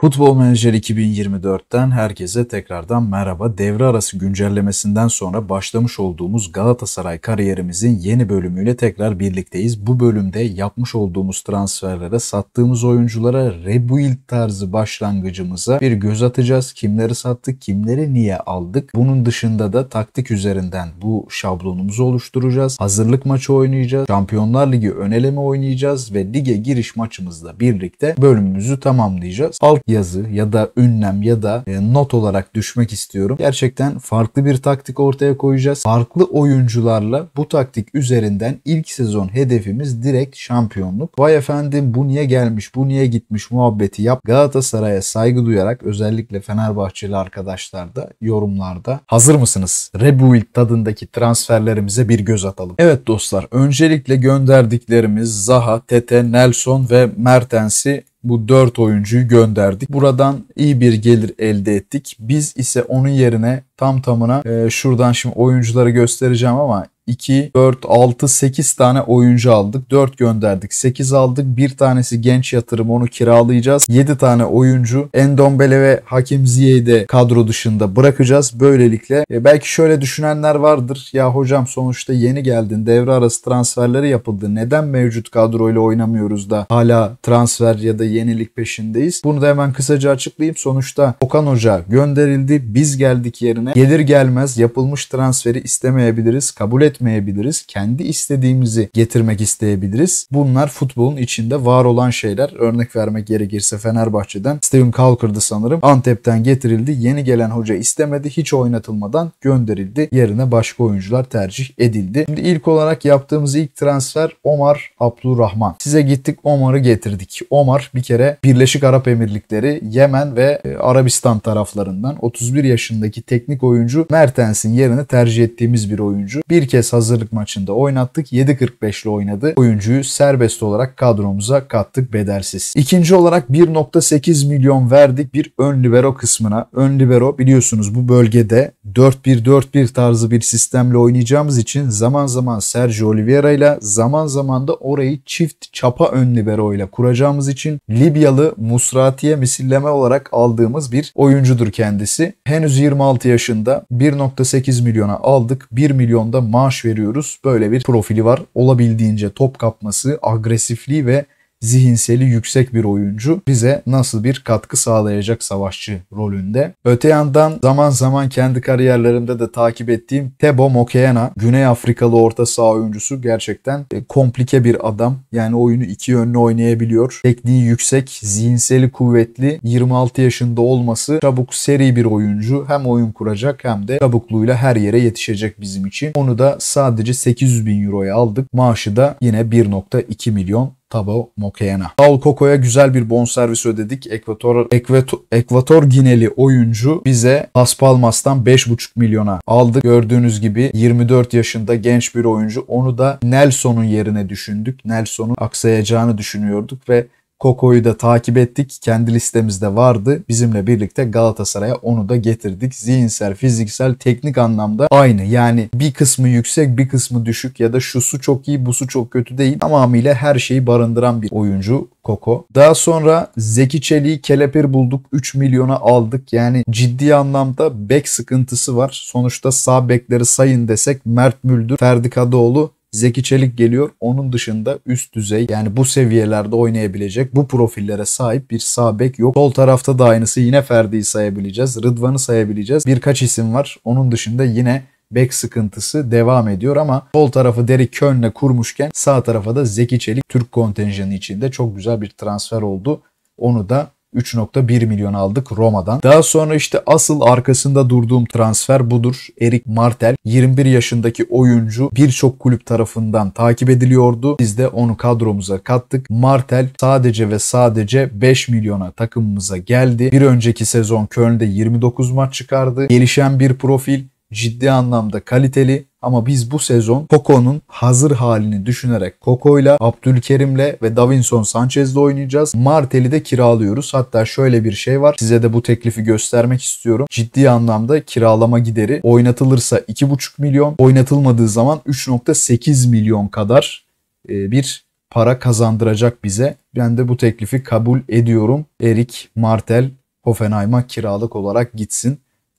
Futbol Manager 2024'ten herkese tekrardan merhaba. Devre arası güncellemesinden sonra başlamış olduğumuz Galatasaray kariyerimizin yeni bölümüyle tekrar birlikteyiz. Bu bölümde yapmış olduğumuz transferlere, sattığımız oyunculara, rebuild tarzı başlangıcımıza bir göz atacağız. Kimleri sattık, kimleri niye aldık? Bunun dışında da taktik üzerinden bu şablonumuzu oluşturacağız. Hazırlık maçı oynayacağız. Şampiyonlar Ligi öneleme oynayacağız ve lige giriş maçımızla birlikte bölümümüzü tamamlayacağız. Alt yazı ya da ünlem ya da e, not olarak düşmek istiyorum. Gerçekten farklı bir taktik ortaya koyacağız. Farklı oyuncularla bu taktik üzerinden ilk sezon hedefimiz direkt şampiyonluk. Vay efendim bu niye gelmiş, bu niye gitmiş muhabbeti yap. Galatasaray'a saygı duyarak özellikle Fenerbahçeli arkadaşlar da yorumlarda hazır mısınız? Rebuild tadındaki transferlerimize bir göz atalım. Evet dostlar öncelikle gönderdiklerimiz Zaha, Tete, Nelson ve Mertens'i bu 4 oyuncuyu gönderdik. Buradan iyi bir gelir elde ettik. Biz ise onun yerine tam tamına e, şuradan şimdi oyuncuları göstereceğim ama 2, 4, 6, 8 tane oyuncu aldık. 4 gönderdik, 8 aldık. Bir tanesi genç yatırım onu kiralayacağız. 7 tane oyuncu Endombele ve Hakim Ziye'yi de kadro dışında bırakacağız. Böylelikle e, belki şöyle düşünenler vardır. Ya hocam sonuçta yeni geldin devre arası transferleri yapıldı. Neden mevcut kadroyla oynamıyoruz da hala transfer ya da yenilik peşindeyiz? Bunu da hemen kısaca açıklayayım. Sonuçta Okan Hoca gönderildi. Biz geldik yerine. Gelir gelmez yapılmış transferi istemeyebiliriz. Kabul et üretmeyebiliriz. Kendi istediğimizi getirmek isteyebiliriz. Bunlar futbolun içinde var olan şeyler. Örnek vermek gerekirse Fenerbahçe'den Steven Calker'dı sanırım. Antep'ten getirildi. Yeni gelen hoca istemedi. Hiç oynatılmadan gönderildi. Yerine başka oyuncular tercih edildi. Şimdi ilk olarak yaptığımız ilk transfer Omar Abdurrahman. Size gittik Omar'ı getirdik. Omar bir kere Birleşik Arap Emirlikleri, Yemen ve e, Arabistan taraflarından 31 yaşındaki teknik oyuncu Mertens'in yerine tercih ettiğimiz bir oyuncu. Bir kez kez hazırlık maçında oynattık. 7.45'le oynadı. Oyuncuyu serbest olarak kadromuza kattık bedelsiz. İkinci olarak 1.8 milyon verdik bir ön libero kısmına. Ön libero biliyorsunuz bu bölgede 4-1-4-1 tarzı bir sistemle oynayacağımız için zaman zaman Sergio Oliveira ile zaman zaman da orayı çift çapa ön libero ile kuracağımız için Libyalı Musrati'ye misilleme olarak aldığımız bir oyuncudur kendisi. Henüz 26 yaşında 1.8 milyona aldık. 1 milyonda maaş maaş veriyoruz. Böyle bir profili var. Olabildiğince top kapması, agresifliği ve zihinseli yüksek bir oyuncu bize nasıl bir katkı sağlayacak savaşçı rolünde. Öte yandan zaman zaman kendi kariyerlerimde de takip ettiğim Tebo Mokeena Güney Afrikalı orta saha oyuncusu gerçekten e, komplike bir adam. Yani oyunu iki yönlü oynayabiliyor. Tekniği yüksek, zihinseli kuvvetli, 26 yaşında olması çabuk seri bir oyuncu. Hem oyun kuracak hem de çabukluğuyla her yere yetişecek bizim için. Onu da sadece 800 bin euroya aldık. Maaşı da yine 1.2 milyon Tabo Mokena. Paul Coco'ya güzel bir bonservis ödedik. Ekvator, Ekvator, Ekvator Gineli oyuncu bize Paspalmas'tan 5,5 milyona aldı. Gördüğünüz gibi 24 yaşında genç bir oyuncu. Onu da Nelson'un yerine düşündük. Nelson'un aksayacağını düşünüyorduk ve Koko'yu da takip ettik. Kendi listemizde vardı. Bizimle birlikte Galatasaray'a onu da getirdik. Zihinsel, fiziksel, teknik anlamda aynı. Yani bir kısmı yüksek, bir kısmı düşük ya da şu su çok iyi, bu su çok kötü değil. Tamamıyla her şeyi barındıran bir oyuncu Koko. Daha sonra Zeki Çelik'i kelepir bulduk. 3 milyona aldık. Yani ciddi anlamda bek sıkıntısı var. Sonuçta sağ bekleri sayın desek Mert Müldür, Ferdi Kadıoğlu Zeki Çelik geliyor. Onun dışında üst düzey yani bu seviyelerde oynayabilecek bu profillere sahip bir sağ bek yok. Sol tarafta da aynısı yine Ferdi'yi sayabileceğiz. Rıdvan'ı sayabileceğiz. Birkaç isim var. Onun dışında yine bek sıkıntısı devam ediyor ama sol tarafı Derek Kön'le kurmuşken sağ tarafa da Zeki Çelik Türk kontenjanı içinde çok güzel bir transfer oldu. Onu da 3.1 milyon aldık Roma'dan. Daha sonra işte asıl arkasında durduğum transfer budur. Erik Martel 21 yaşındaki oyuncu birçok kulüp tarafından takip ediliyordu. Biz de onu kadromuza kattık. Martel sadece ve sadece 5 milyona takımımıza geldi. Bir önceki sezon Köln'de 29 maç çıkardı. Gelişen bir profil, ciddi anlamda kaliteli ama biz bu sezon Koko'nun hazır halini düşünerek Coco'yla, Abdülkerim'le ve Davinson Sanchez'le oynayacağız. Martel'i de kiralıyoruz. Hatta şöyle bir şey var. Size de bu teklifi göstermek istiyorum. Ciddi anlamda kiralama gideri oynatılırsa 2,5 milyon, oynatılmadığı zaman 3,8 milyon kadar e, bir para kazandıracak bize. Ben de bu teklifi kabul ediyorum. Erik Martel Hoffenheim'a kiralık olarak gitsin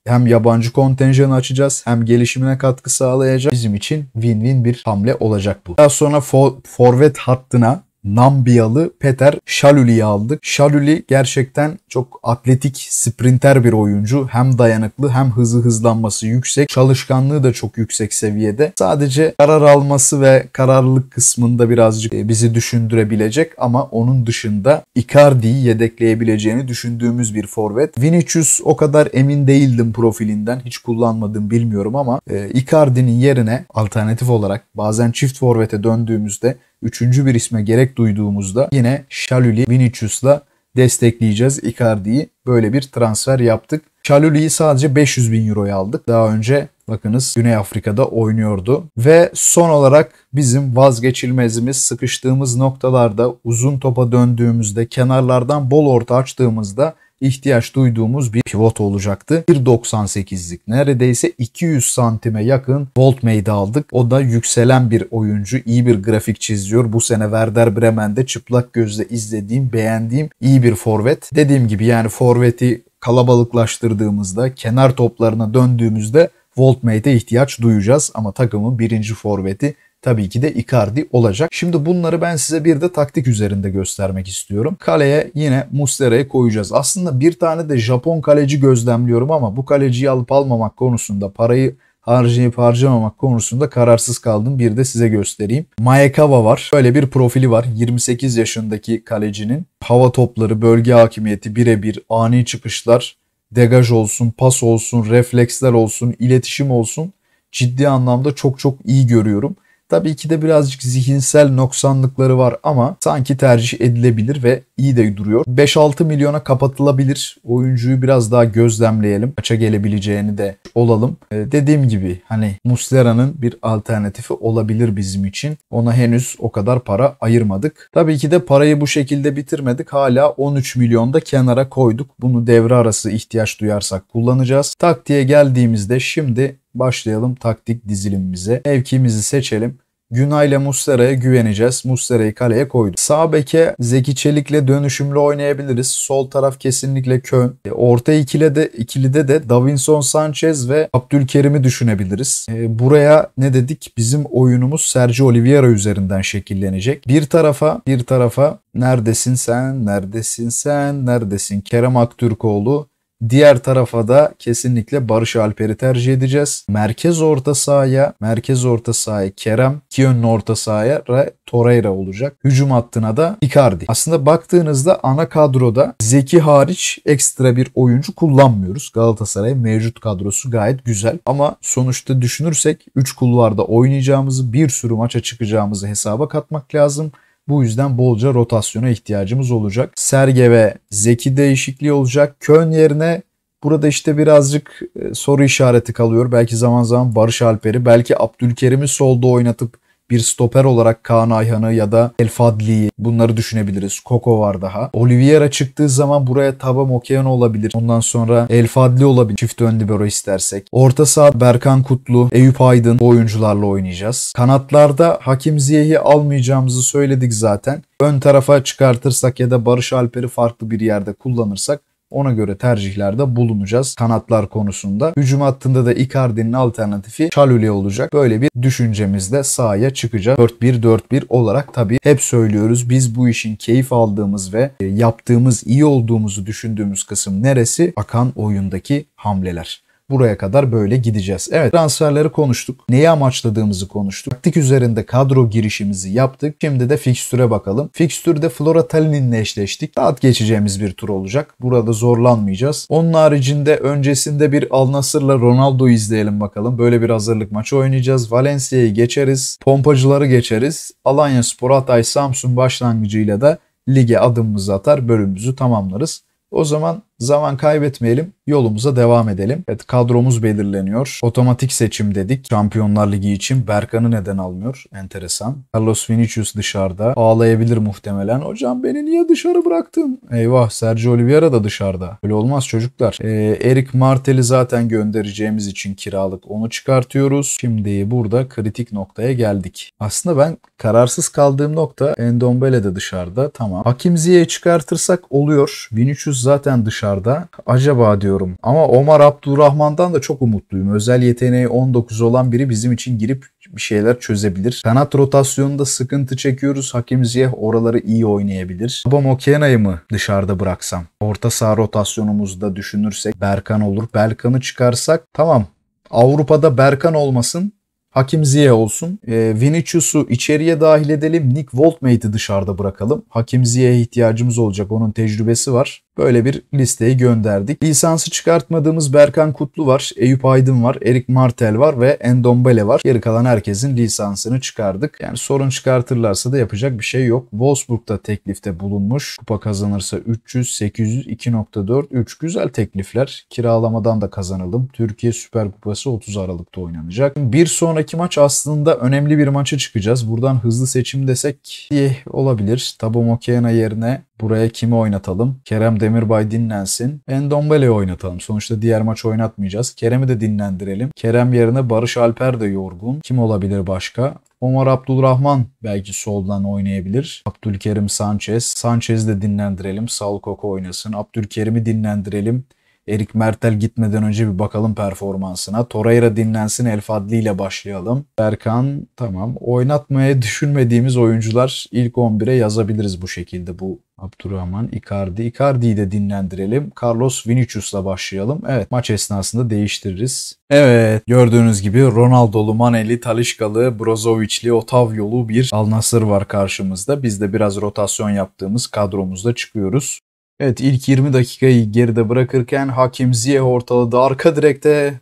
hem yabancı kontenjanı açacağız hem gelişimine katkı sağlayacak. Bizim için win-win bir hamle olacak bu. Daha sonra for forvet hattına Nambiyalı Peter Şalüli'yi aldık. Şalüli gerçekten çok atletik, sprinter bir oyuncu. Hem dayanıklı hem hızı hızlanması yüksek. Çalışkanlığı da çok yüksek seviyede. Sadece karar alması ve kararlılık kısmında birazcık e, bizi düşündürebilecek ama onun dışında Icardi'yi yedekleyebileceğini düşündüğümüz bir forvet. Vinicius o kadar emin değildim profilinden. Hiç kullanmadım bilmiyorum ama e, Icardi'nin yerine alternatif olarak bazen çift forvete döndüğümüzde üçüncü bir isme gerek duyduğumuzda yine Şalüli Vinicius'la destekleyeceğiz Icardi'yi. Böyle bir transfer yaptık. Şalüli'yi sadece 500 bin euroya aldık. Daha önce bakınız Güney Afrika'da oynuyordu. Ve son olarak bizim vazgeçilmezimiz sıkıştığımız noktalarda uzun topa döndüğümüzde kenarlardan bol orta açtığımızda ihtiyaç duyduğumuz bir pivot olacaktı. 1.98'lik neredeyse 200 santime yakın volt meyde aldık. O da yükselen bir oyuncu. iyi bir grafik çiziyor. Bu sene Werder Bremen'de çıplak gözle izlediğim, beğendiğim iyi bir forvet. Dediğim gibi yani forveti kalabalıklaştırdığımızda, kenar toplarına döndüğümüzde Voltmate'e ihtiyaç duyacağız ama takımın birinci forveti tabii ki de Icardi olacak. Şimdi bunları ben size bir de taktik üzerinde göstermek istiyorum. Kaleye yine Mustera'yı koyacağız. Aslında bir tane de Japon kaleci gözlemliyorum ama bu kaleciyi alıp almamak konusunda parayı harcayıp harcamamak konusunda kararsız kaldım. Bir de size göstereyim. Maekawa var. Böyle bir profili var. 28 yaşındaki kalecinin hava topları, bölge hakimiyeti birebir, ani çıkışlar, degaj olsun, pas olsun, refleksler olsun, iletişim olsun ciddi anlamda çok çok iyi görüyorum. Tabii ki de birazcık zihinsel noksanlıkları var ama sanki tercih edilebilir ve iyi de duruyor. 5-6 milyona kapatılabilir. Oyuncuyu biraz daha gözlemleyelim. Kaça gelebileceğini de olalım. Ee, dediğim gibi hani Muslera'nın bir alternatifi olabilir bizim için. Ona henüz o kadar para ayırmadık. Tabii ki de parayı bu şekilde bitirmedik. Hala 13 milyonda kenara koyduk. Bunu devre arası ihtiyaç duyarsak kullanacağız. Taktiğe geldiğimizde şimdi başlayalım taktik dizilimimize. Mevkimizi seçelim. Günay ile Muslera'ya güveneceğiz. Muslera'yı kaleye koyduk. Sağ beke Zeki Çelik'le dönüşümlü oynayabiliriz. Sol taraf kesinlikle Kön. E, orta ikile de, ikilide de Davinson Sanchez ve Abdülkerim'i düşünebiliriz. E, buraya ne dedik? Bizim oyunumuz Sergio Oliveira üzerinden şekillenecek. Bir tarafa, bir tarafa neredesin sen, neredesin sen, neredesin Kerem Aktürkoğlu, Diğer tarafa da kesinlikle Barış Alper'i tercih edeceğiz. Merkez orta sahaya, merkez orta sahaya Kerem, iki yönlü orta sahaya Torreira olacak. Hücum hattına da Icardi. Aslında baktığınızda ana kadroda Zeki hariç ekstra bir oyuncu kullanmıyoruz. Galatasaray mevcut kadrosu gayet güzel ama sonuçta düşünürsek 3 kulvarda oynayacağımızı, bir sürü maça çıkacağımızı hesaba katmak lazım. Bu yüzden bolca rotasyona ihtiyacımız olacak. Serge ve Zeki değişikliği olacak. Kön yerine burada işte birazcık e, soru işareti kalıyor. Belki zaman zaman Barış Alper'i, belki Abdülkerim'i solda oynatıp bir stoper olarak Kaan Ayhan'ı ya da El Fadli'yi bunları düşünebiliriz. Koko var daha. Oliviera çıktığı zaman buraya Taba Mokeano olabilir. Ondan sonra El Fadli olabilir. Çift ön libero istersek. Orta saha Berkan Kutlu, Eyüp Aydın bu oyuncularla oynayacağız. Kanatlarda Hakim Ziyeh'i almayacağımızı söyledik zaten. Ön tarafa çıkartırsak ya da Barış Alper'i farklı bir yerde kullanırsak ona göre tercihlerde bulunacağız kanatlar konusunda. Hücum hattında da Icardi'nin alternatifi Çalüle olacak. Böyle bir düşüncemizle sahaya çıkacak. 4-1-4-1 olarak tabii hep söylüyoruz. Biz bu işin keyif aldığımız ve yaptığımız, iyi olduğumuzu düşündüğümüz kısım neresi? Akan oyundaki hamleler. Buraya kadar böyle gideceğiz. Evet transferleri konuştuk. Neyi amaçladığımızı konuştuk. Taktik üzerinde kadro girişimizi yaptık. Şimdi de fikstüre bakalım. Fikstürde Flora Tallinn'le eşleştik. Saat geçeceğimiz bir tur olacak. Burada zorlanmayacağız. Onun haricinde öncesinde bir Al Nasır'la Ronaldo izleyelim bakalım. Böyle bir hazırlık maçı oynayacağız. Valencia'yı geçeriz. Pompacıları geçeriz. Alanya Spor Hatay Samsun başlangıcıyla da lige adımımızı atar. Bölümümüzü tamamlarız. O zaman Zaman kaybetmeyelim, yolumuza devam edelim. Evet kadromuz belirleniyor. Otomatik seçim dedik. Şampiyonlar Ligi için Berkan'ı neden almıyor? Enteresan. Carlos Vinicius dışarıda. Ağlayabilir muhtemelen. Hocam beni niye dışarı bıraktın? Eyvah Sergio Oliveira da dışarıda. Öyle olmaz çocuklar. Ee, Erik Martel'i zaten göndereceğimiz için kiralık onu çıkartıyoruz. Şimdi burada kritik noktaya geldik. Aslında ben kararsız kaldığım nokta Endombele de dışarıda. Tamam. Hakim çıkartırsak oluyor. Vinicius zaten dışarıda dışarıda. Acaba diyorum ama Omar Abdurrahman'dan da çok umutluyum. Özel yeteneği 19 olan biri bizim için girip bir şeyler çözebilir. Kanat rotasyonunda sıkıntı çekiyoruz. Hakim Ziyeh oraları iyi oynayabilir. Babam Okena'yı mı dışarıda bıraksam? Orta saha rotasyonumuzda düşünürsek Berkan olur. Berkan'ı çıkarsak tamam Avrupa'da Berkan olmasın. Hakim Ziyeh olsun. E, Vinicius'u içeriye dahil edelim. Nick Voltmate'i dışarıda bırakalım. Hakim Ziyeh'e ihtiyacımız olacak. Onun tecrübesi var. Böyle bir listeyi gönderdik. Lisansı çıkartmadığımız Berkan Kutlu var, Eyüp Aydın var, Erik Martel var ve Endombele var. Geri kalan herkesin lisansını çıkardık. Yani sorun çıkartırlarsa da yapacak bir şey yok. Wolfsburg da teklifte bulunmuş. Kupa kazanırsa 300, 800, 2.4, 3 güzel teklifler. Kiralamadan da kazanalım. Türkiye Süper Kupası 30 Aralık'ta oynanacak. Bir sonraki maç aslında önemli bir maça çıkacağız. Buradan hızlı seçim desek diye olabilir. Tabo Mokena yerine Buraya kimi oynatalım? Kerem Demirbay dinlensin. Endombele'yi oynatalım. Sonuçta diğer maç oynatmayacağız. Kerem'i de dinlendirelim. Kerem yerine Barış Alper de yorgun. Kim olabilir başka? Omar Abdulrahman belki soldan oynayabilir. Abdülkerim Sanchez. Sanchez'i de dinlendirelim. Saul Koko oynasın. Abdülkerim'i dinlendirelim. Erik Mertel gitmeden önce bir bakalım performansına. Torreira dinlensin El Fadli ile başlayalım. Berkan tamam. Oynatmaya düşünmediğimiz oyuncular ilk 11'e yazabiliriz bu şekilde bu Abdurrahman Icardi. Icardi'yi de dinlendirelim. Carlos Vinicius'la başlayalım. Evet maç esnasında değiştiririz. Evet gördüğünüz gibi Ronaldo'lu, Maneli, Talişkalı, Brozovic'li, Otavyo'lu bir alnasır var karşımızda. Biz de biraz rotasyon yaptığımız kadromuzda çıkıyoruz. Evet ilk 20 dakikayı geride bırakırken Hakim Ziyeh ortaladı. Arka direkte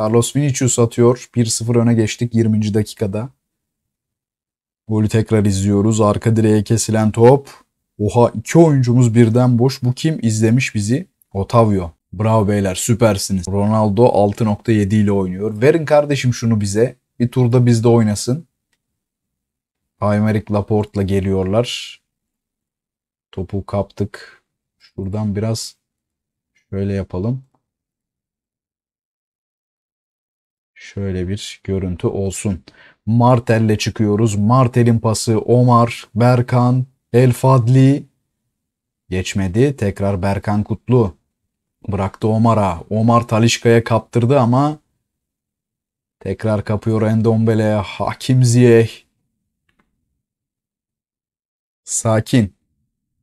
Carlos Vinicius atıyor. 1-0 öne geçtik 20. dakikada. Golü tekrar izliyoruz. Arka direğe kesilen top. Oha iki oyuncumuz birden boş. Bu kim izlemiş bizi? Otavio. Bravo beyler süpersiniz. Ronaldo 6.7 ile oynuyor. Verin kardeşim şunu bize. Bir turda bizde oynasın. Aymeric Laporte'la geliyorlar. Topu kaptık. Buradan biraz şöyle yapalım. Şöyle bir görüntü olsun. Martel'le çıkıyoruz. Martel'in pası Omar, Berkan, El Fadli. Geçmedi. Tekrar Berkan Kutlu. Bıraktı Omar'a. Omar Talişka'ya kaptırdı ama tekrar kapıyor Endombele, Hakim Ziyeh. Sakin.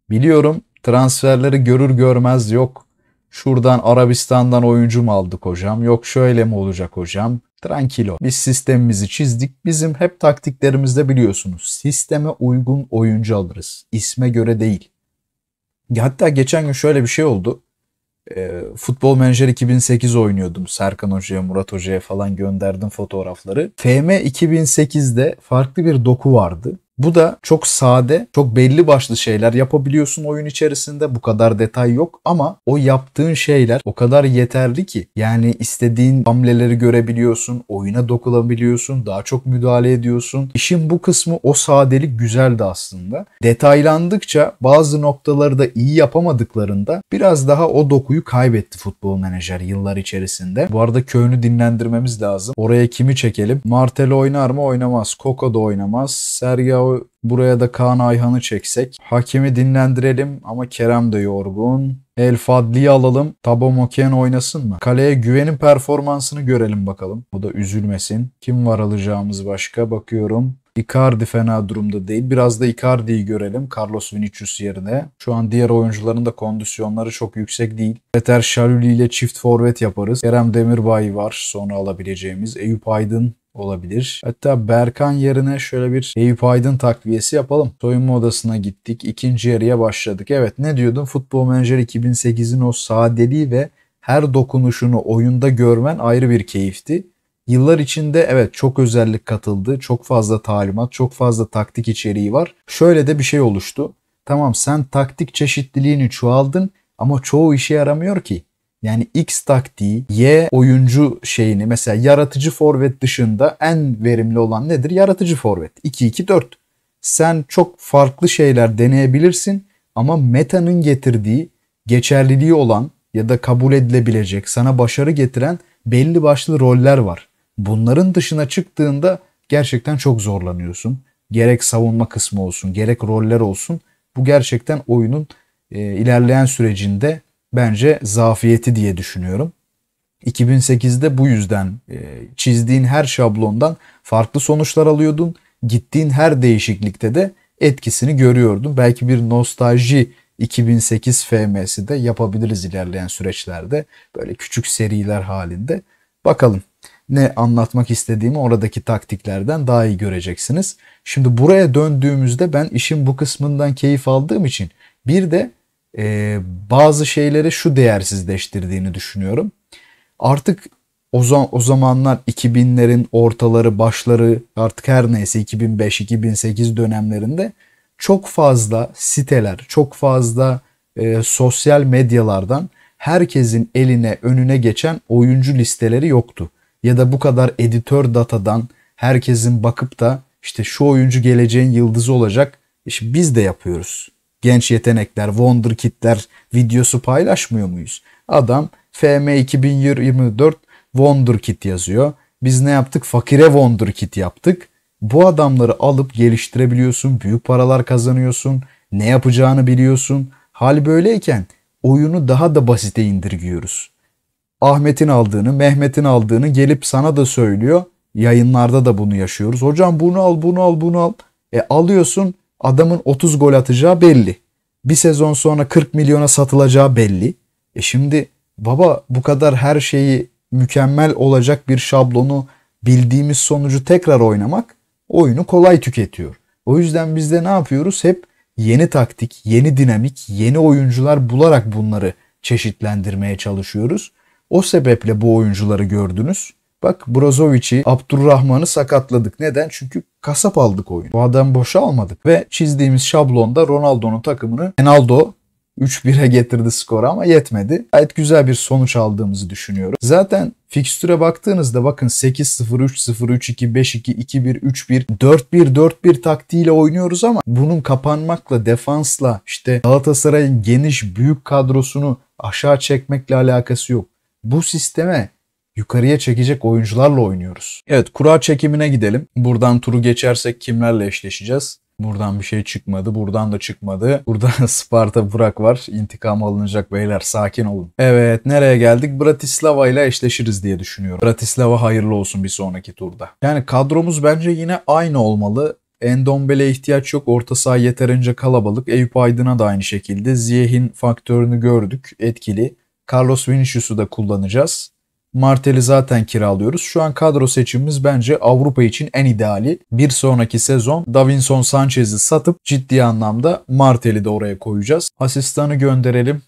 Biliyorum Transferleri görür görmez yok. Şuradan Arabistan'dan oyuncu mu aldık hocam? Yok şöyle mi olacak hocam? Tranquilo. Biz sistemimizi çizdik. Bizim hep taktiklerimizde biliyorsunuz. Sisteme uygun oyuncu alırız. isme göre değil. Hatta geçen gün şöyle bir şey oldu. E, Futbol Menajer 2008 oynuyordum. Serkan Hoca'ya, Murat Hoca'ya falan gönderdim fotoğrafları. FM 2008'de farklı bir doku vardı. Bu da çok sade, çok belli başlı şeyler yapabiliyorsun oyun içerisinde. Bu kadar detay yok ama o yaptığın şeyler o kadar yeterli ki. Yani istediğin hamleleri görebiliyorsun, oyuna dokunabiliyorsun, daha çok müdahale ediyorsun. İşin bu kısmı o sadelik güzeldi aslında. Detaylandıkça bazı noktaları da iyi yapamadıklarında biraz daha o dokuyu kaybetti futbol menajer yıllar içerisinde. Bu arada köyünü dinlendirmemiz lazım. Oraya kimi çekelim? Martel oynar mı oynamaz. Coco da oynamaz. Sergio buraya da Kaan Ayhan'ı çeksek. Hakemi dinlendirelim ama Kerem de yorgun. El Fadli'yi alalım. Tabo Moken oynasın mı? Kaleye güvenin performansını görelim bakalım. O da üzülmesin. Kim var alacağımız başka? Bakıyorum. Icardi fena durumda değil. Biraz da Icardi'yi görelim Carlos Vinicius yerine. Şu an diğer oyuncuların da kondisyonları çok yüksek değil. Peter Şalüli ile çift forvet yaparız. Kerem Demirbay var sonra alabileceğimiz. Eyüp Aydın olabilir. Hatta Berkan yerine şöyle bir Eyüp Aydın takviyesi yapalım. Soyunma odasına gittik. ikinci yarıya başladık. Evet ne diyordum? Futbol Manager 2008'in o sadeliği ve her dokunuşunu oyunda görmen ayrı bir keyifti. Yıllar içinde evet çok özellik katıldı. Çok fazla talimat, çok fazla taktik içeriği var. Şöyle de bir şey oluştu. Tamam sen taktik çeşitliliğini çoğaldın ama çoğu işe yaramıyor ki. Yani X taktiği Y oyuncu şeyini mesela yaratıcı forvet dışında en verimli olan nedir? Yaratıcı forvet. 2-2-4. Sen çok farklı şeyler deneyebilirsin ama metanın getirdiği geçerliliği olan ya da kabul edilebilecek, sana başarı getiren belli başlı roller var. Bunların dışına çıktığında gerçekten çok zorlanıyorsun. Gerek savunma kısmı olsun, gerek roller olsun. Bu gerçekten oyunun e, ilerleyen sürecinde bence zafiyeti diye düşünüyorum. 2008'de bu yüzden e, çizdiğin her şablondan farklı sonuçlar alıyordun. Gittiğin her değişiklikte de etkisini görüyordun. Belki bir nostalji 2008 FM'si de yapabiliriz ilerleyen süreçlerde. Böyle küçük seriler halinde. Bakalım ne anlatmak istediğimi oradaki taktiklerden daha iyi göreceksiniz. Şimdi buraya döndüğümüzde ben işin bu kısmından keyif aldığım için bir de e, bazı şeyleri şu değersizleştirdiğini düşünüyorum. Artık o, zaman, o zamanlar 2000'lerin ortaları, başları artık her neyse 2005-2008 dönemlerinde çok fazla siteler, çok fazla e, sosyal medyalardan herkesin eline önüne geçen oyuncu listeleri yoktu. Ya da bu kadar editör datadan herkesin bakıp da işte şu oyuncu geleceğin yıldızı olacak. İşte biz de yapıyoruz genç yetenekler, wonderkidler videosu paylaşmıyor muyuz? Adam FM 2024 wonderkid yazıyor. Biz ne yaptık? Fakire wonderkid yaptık. Bu adamları alıp geliştirebiliyorsun, büyük paralar kazanıyorsun, ne yapacağını biliyorsun. Hal böyleyken oyunu daha da basite indirgiyoruz. Ahmet'in aldığını, Mehmet'in aldığını gelip sana da söylüyor. Yayınlarda da bunu yaşıyoruz. Hocam bunu al, bunu al, bunu al. E alıyorsun Adamın 30 gol atacağı belli. Bir sezon sonra 40 milyona satılacağı belli. E şimdi baba bu kadar her şeyi mükemmel olacak bir şablonu bildiğimiz sonucu tekrar oynamak oyunu kolay tüketiyor. O yüzden biz de ne yapıyoruz? Hep yeni taktik, yeni dinamik, yeni oyuncular bularak bunları çeşitlendirmeye çalışıyoruz. O sebeple bu oyuncuları gördünüz. Bak Brozovic'i, Abdurrahman'ı sakatladık. Neden? Çünkü kasap aldık oyunu. Doğadan boşa almadık ve çizdiğimiz şablonda Ronaldo'nun takımını Ronaldo 3-1'e getirdi skoru ama yetmedi. Gayet güzel bir sonuç aldığımızı düşünüyorum. Zaten fikstüre baktığınızda bakın 8-0, 3-0, 3-2, 5-2, 2-1, 3-1, 4-1, 4-1 taktiğiyle oynuyoruz ama bunun kapanmakla, defansla işte Galatasaray'ın geniş büyük kadrosunu aşağı çekmekle alakası yok. Bu sisteme yukarıya çekecek oyuncularla oynuyoruz. Evet kura çekimine gidelim. Buradan turu geçersek kimlerle eşleşeceğiz? Buradan bir şey çıkmadı. Buradan da çıkmadı. Burada Sparta Burak var. İntikam alınacak beyler. Sakin olun. Evet nereye geldik? Bratislava ile eşleşiriz diye düşünüyorum. Bratislava hayırlı olsun bir sonraki turda. Yani kadromuz bence yine aynı olmalı. Endombele'ye ihtiyaç yok. Orta saha yeterince kalabalık. Eyüp Aydın'a da aynı şekilde. Ziyeh'in faktörünü gördük. Etkili. Carlos Vinicius'u da kullanacağız. Martel'i zaten kiralıyoruz. Şu an kadro seçimimiz bence Avrupa için en ideali. Bir sonraki sezon Davinson Sanchez'i satıp ciddi anlamda Martel'i de oraya koyacağız. Asistanı gönderelim.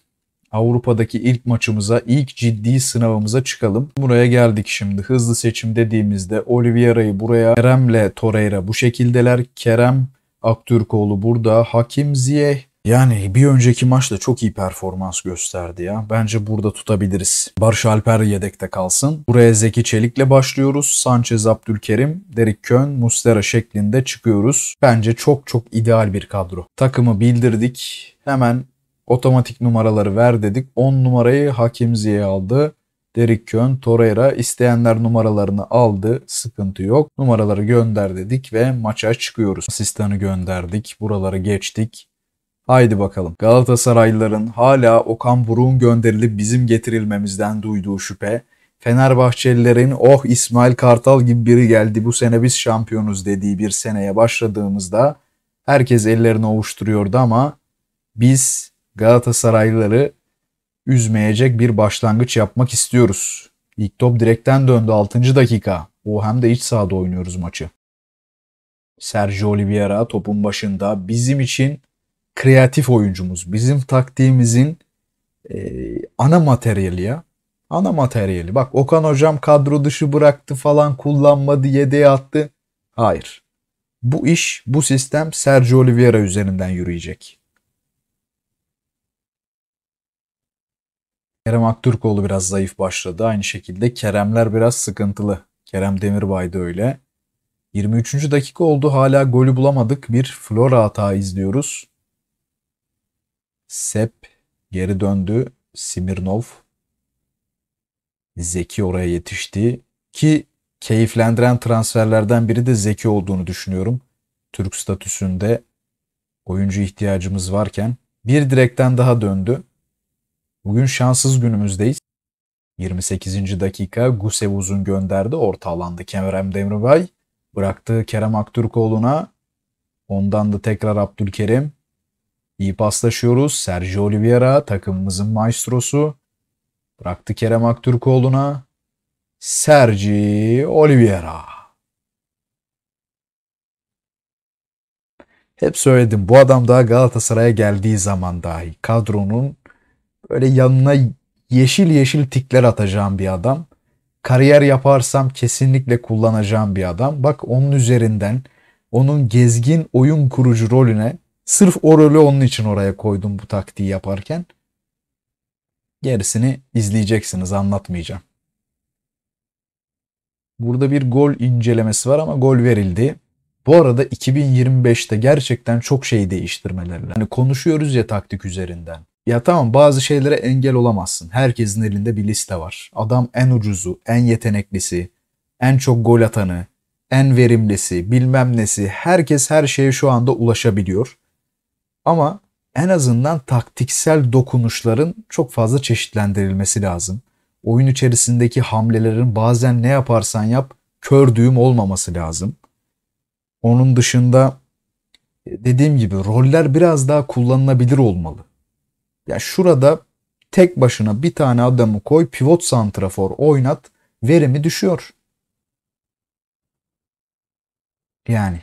Avrupa'daki ilk maçımıza, ilk ciddi sınavımıza çıkalım. Buraya geldik şimdi. Hızlı seçim dediğimizde Oliveira'yı buraya, Kerem'le Torreira bu şekildeler. Kerem Aktürkoğlu burada, Hakim Ziyeh yani bir önceki maçta çok iyi performans gösterdi ya. Bence burada tutabiliriz. Barış Alper yedekte kalsın. Buraya Zeki Çelik'le başlıyoruz. Sanchez Abdülkerim, Derek Kön, Mustera şeklinde çıkıyoruz. Bence çok çok ideal bir kadro. Takımı bildirdik. Hemen otomatik numaraları ver dedik. 10 numarayı Hakim Ziyeh aldı. Derek Kön, Torreira isteyenler numaralarını aldı. Sıkıntı yok. Numaraları gönder dedik ve maça çıkıyoruz. Asistanı gönderdik. Buraları geçtik. Haydi bakalım. Galatasaraylıların hala Okan Buruk'un gönderilip bizim getirilmemizden duyduğu şüphe, Fenerbahçelilerin oh İsmail Kartal gibi biri geldi bu sene biz şampiyonuz dediği bir seneye başladığımızda herkes ellerini ovuşturuyordu ama biz Galatasaraylıları üzmeyecek bir başlangıç yapmak istiyoruz. İlk top direkten döndü 6. dakika. O hem de iç sahada oynuyoruz maçı. Sergio Oliveira topun başında bizim için kreatif oyuncumuz. Bizim taktiğimizin e, ana materyali ya. Ana materyali. Bak Okan hocam kadro dışı bıraktı falan kullanmadı yedeğe attı. Hayır. Bu iş, bu sistem Sergio Oliveira üzerinden yürüyecek. Kerem Aktürkoğlu biraz zayıf başladı. Aynı şekilde Keremler biraz sıkıntılı. Kerem Demirbay da öyle. 23. dakika oldu hala golü bulamadık. Bir Flora hata izliyoruz. Sep geri döndü. Simirnov Zeki oraya yetişti ki keyiflendiren transferlerden biri de Zeki olduğunu düşünüyorum. Türk statüsünde oyuncu ihtiyacımız varken bir direkten daha döndü. Bugün şanssız günümüzdeyiz. 28. dakika Gusev uzun gönderdi. Orta alanda Kerem Demirbay bıraktığı Kerem Aktürkoğlu'na. Ondan da tekrar Abdülkerim. İyi paslaşıyoruz. Sergio Oliveira takımımızın maestrosu. Bıraktı Kerem Aktürkoğlu'na. Sergi Oliveira. Hep söyledim bu adam daha Galatasaray'a geldiği zaman dahi kadronun böyle yanına yeşil yeşil tikler atacağım bir adam. Kariyer yaparsam kesinlikle kullanacağım bir adam. Bak onun üzerinden onun gezgin oyun kurucu rolüne Sırf o rolü onun için oraya koydum bu taktiği yaparken. Gerisini izleyeceksiniz anlatmayacağım. Burada bir gol incelemesi var ama gol verildi. Bu arada 2025'te gerçekten çok şey değiştirmelerle. Hani konuşuyoruz ya taktik üzerinden. Ya tamam bazı şeylere engel olamazsın. Herkesin elinde bir liste var. Adam en ucuzu, en yeteneklisi, en çok gol atanı, en verimlisi, bilmem nesi. Herkes her şeye şu anda ulaşabiliyor. Ama en azından taktiksel dokunuşların çok fazla çeşitlendirilmesi lazım. Oyun içerisindeki hamlelerin bazen ne yaparsan yap kör düğüm olmaması lazım. Onun dışında e, dediğim gibi roller biraz daha kullanılabilir olmalı. Ya şurada tek başına bir tane adamı koy, pivot santrafor oynat, verimi düşüyor. Yani.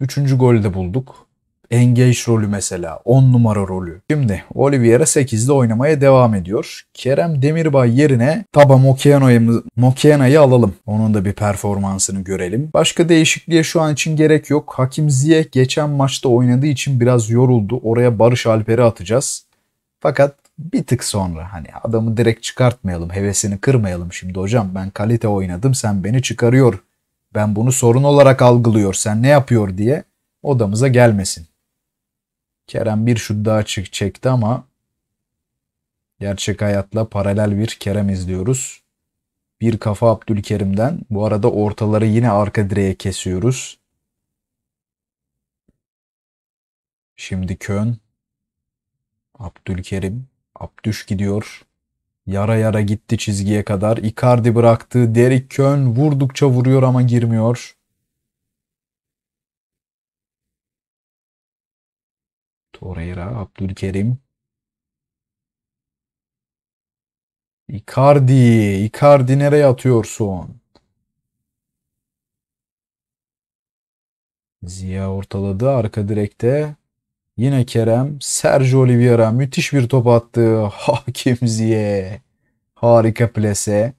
Üçüncü golü de bulduk. Engage rolü mesela 10 numara rolü. Şimdi Olivier'a 8'de oynamaya devam ediyor. Kerem Demirbay yerine Taba Mokiana'yı alalım. Onun da bir performansını görelim. Başka değişikliğe şu an için gerek yok. Hakim Ziye geçen maçta oynadığı için biraz yoruldu. Oraya Barış Alper'i atacağız. Fakat bir tık sonra hani adamı direkt çıkartmayalım, hevesini kırmayalım şimdi hocam ben kalite oynadım sen beni çıkarıyor. Ben bunu sorun olarak algılıyor sen ne yapıyor diye odamıza gelmesin. Kerem bir şut daha çık çekti ama gerçek hayatla paralel bir Kerem izliyoruz. Bir kafa Abdülkerim'den. Bu arada ortaları yine arka direğe kesiyoruz. Şimdi Kön. Abdülkerim. Abdüş gidiyor. Yara yara gitti çizgiye kadar. Icardi bıraktı. Derik Kön vurdukça vuruyor ama girmiyor. Torreira, Abdülkerim. Icardi, Icardi nereye atıyorsun? Ziya ortaladı arka direkte. Yine Kerem, Sergio Oliveira müthiş bir top attı. Hakim Ziye. Harika plase.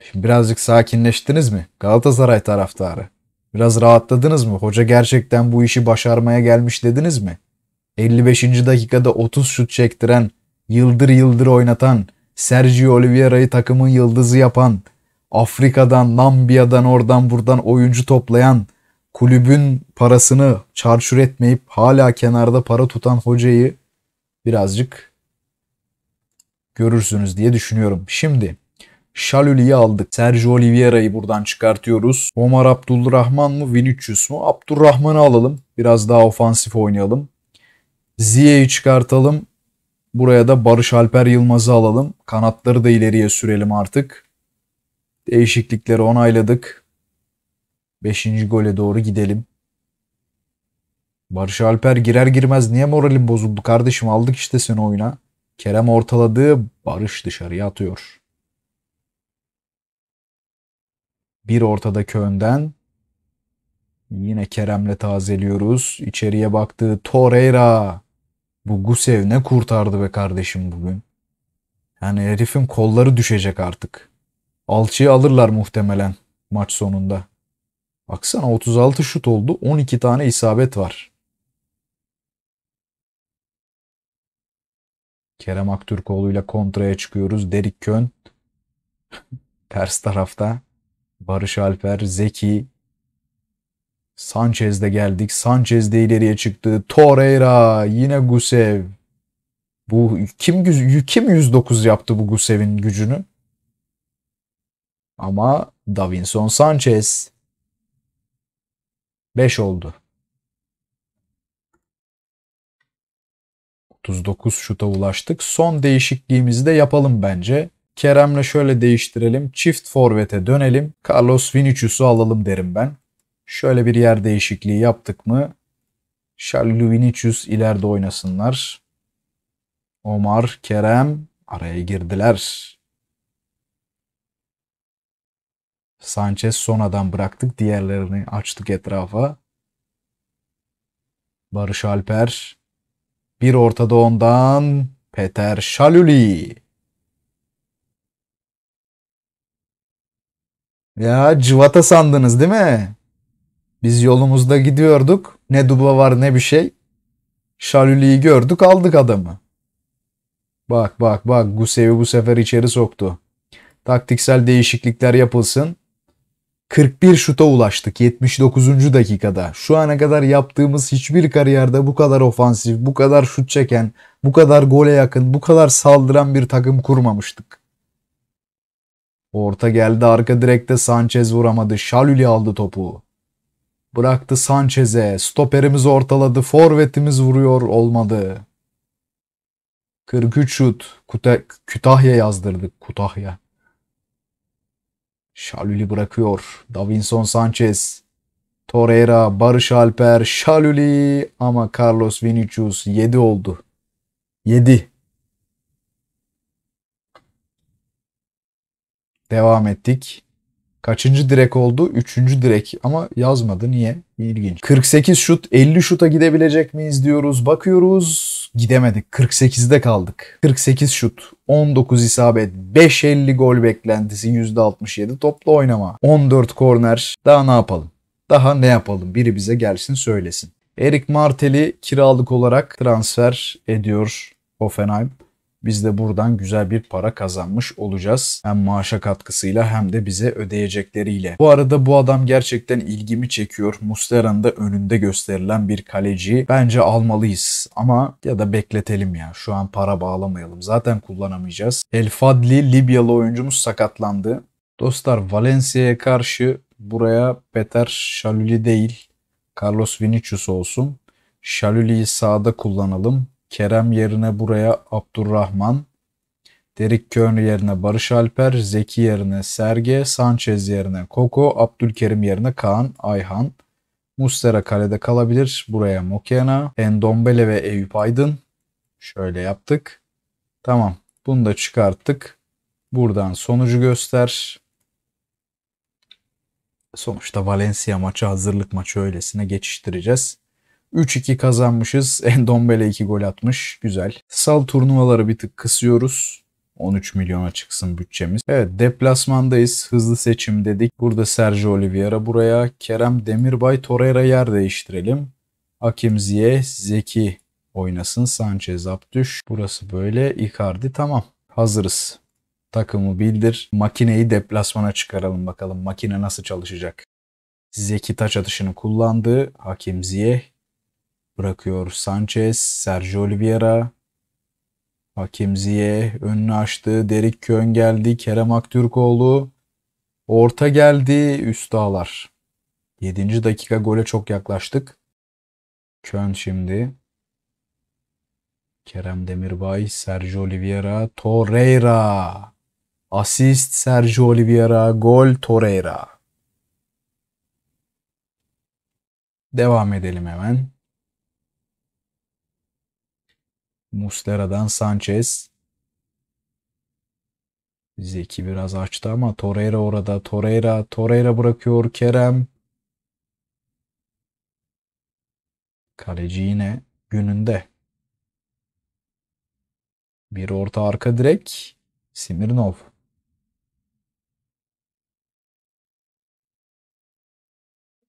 Şimdi birazcık sakinleştiniz mi? Galatasaray taraftarı. Biraz rahatladınız mı? Hoca gerçekten bu işi başarmaya gelmiş dediniz mi? 55. dakikada 30 şut çektiren, yıldır yıldır oynatan, Sergio Oliveira'yı takımın yıldızı yapan, Afrika'dan, Nambiya'dan oradan buradan oyuncu toplayan, kulübün parasını çarçur etmeyip hala kenarda para tutan hocayı birazcık görürsünüz diye düşünüyorum. Şimdi Şalüli'yi aldık. Sergio Oliveira'yı buradan çıkartıyoruz. Omar Abdulrahman mı Vinicius mu? Abdurrahman'ı alalım. Biraz daha ofansif oynayalım. Ziye'yi çıkartalım. Buraya da Barış Alper Yılmaz'ı alalım. Kanatları da ileriye sürelim artık. Değişiklikleri onayladık. Beşinci gole doğru gidelim. Barış Alper girer girmez niye moralim bozuldu kardeşim aldık işte seni oyuna. Kerem ortaladığı Barış dışarıya atıyor. Bir ortadaki önden. Yine Kerem'le tazeliyoruz. İçeriye baktığı Torreira. Bu Gusev ne kurtardı be kardeşim bugün. Yani herifin kolları düşecek artık. Alçıyı alırlar muhtemelen maç sonunda. Baksana 36 şut oldu. 12 tane isabet var. Kerem Aktürkoğlu ile kontraya çıkıyoruz. Derik Kön ters tarafta. Barış Alper, Zeki, Sanchez'de geldik. Sanchez'de ileriye çıktı. Torreira, yine Gusev. Bu kim kim 109 yaptı bu Gusev'in gücünü? Ama Davinson Sanchez 5 oldu. 39 şuta ulaştık. Son değişikliğimizi de yapalım bence. Kerem'le şöyle değiştirelim. Çift forvete dönelim. Carlos Vinicius'u alalım derim ben. Şöyle bir yer değişikliği yaptık mı? Charlie Vinicius ileride oynasınlar. Omar, Kerem araya girdiler. Sanchez sonadan bıraktık. Diğerlerini açtık etrafa. Barış Alper. Bir ortada ondan Peter Şalüli. Ya cıvata sandınız değil mi? Biz yolumuzda gidiyorduk. Ne dubla var ne bir şey. Şalüli'yi gördük aldık adamı. Bak bak bak Gusev'i bu sefer içeri soktu. Taktiksel değişiklikler yapılsın. 41 şuta ulaştık 79. dakikada. Şu ana kadar yaptığımız hiçbir kariyerde bu kadar ofansif, bu kadar şut çeken, bu kadar gole yakın, bu kadar saldıran bir takım kurmamıştık. Orta geldi arka direkte Sanchez vuramadı. Şalüli aldı topu. Bıraktı Sanchez'e. Stoperimiz ortaladı. Forvetimiz vuruyor olmadı. 43 şut. Kuta Kütahya yazdırdık. Kütahya. Şalüli bırakıyor. Davinson Sanchez. Torreira, Barış Alper, Şalüli ama Carlos Vinicius 7 oldu. 7. devam ettik. Kaçıncı direk oldu? Üçüncü direk ama yazmadı. Niye? İlginç. 48 şut, 50 şuta gidebilecek miyiz diyoruz. Bakıyoruz. Gidemedik. 48'de kaldık. 48 şut, 19 isabet, 5.50 gol beklentisi, %67 topla oynama. 14 korner. Daha ne yapalım? Daha ne yapalım? Biri bize gelsin söylesin. Erik Martel'i kiralık olarak transfer ediyor Hoffenheim. Biz de buradan güzel bir para kazanmış olacağız. Hem maaşa katkısıyla hem de bize ödeyecekleriyle. Bu arada bu adam gerçekten ilgimi çekiyor. Mustera'nın da önünde gösterilen bir kaleci. Bence almalıyız ama ya da bekletelim ya. Şu an para bağlamayalım. Zaten kullanamayacağız. El Fadli Libyalı oyuncumuz sakatlandı. Dostlar Valencia'ya karşı buraya Peter Şalüli değil Carlos Vinicius olsun. Şalüli'yi sağda kullanalım. Kerem yerine buraya Abdurrahman, Derik Körnü yerine Barış Alper, Zeki yerine Serge, Sanchez yerine Koko, Abdülkerim yerine Kaan, Ayhan, Mustera kalede kalabilir. Buraya Mokena, Endombele ve Eyüp Aydın. Şöyle yaptık. Tamam. Bunu da çıkarttık. Buradan sonucu göster. Sonuçta Valencia maçı hazırlık maçı öylesine geçiştireceğiz. 3-2 kazanmışız. Endombele 2 gol atmış. Güzel. Sal turnuvaları bir tık kısıyoruz. 13 milyona çıksın bütçemiz. Evet deplasmandayız. Hızlı seçim dedik. Burada Sergio Oliveira buraya. Kerem Demirbay Torreira yer değiştirelim. Hakim Ziye, Zeki oynasın. Sanchez Abdüş. Burası böyle. Icardi tamam. Hazırız. Takımı bildir. Makineyi deplasmana çıkaralım bakalım. Makine nasıl çalışacak? Zeki taç atışını kullandı. Hakim Ziye bırakıyor Sanchez, Sergio Oliveira, Hakim Ziye önünü açtı. Derik Kön geldi. Kerem Aktürkoğlu orta geldi. Üst dağlar. 7. dakika gole çok yaklaştık. Kön şimdi. Kerem Demirbay, Sergio Oliveira, Torreira. Asist Sergio Oliveira, gol Torreira. Devam edelim hemen. Muslera'dan Sanchez. Zeki biraz açtı ama Torreira orada. Torreira, Torreira bırakıyor Kerem. Kaleci yine gününde. Bir orta arka direk Simirnov.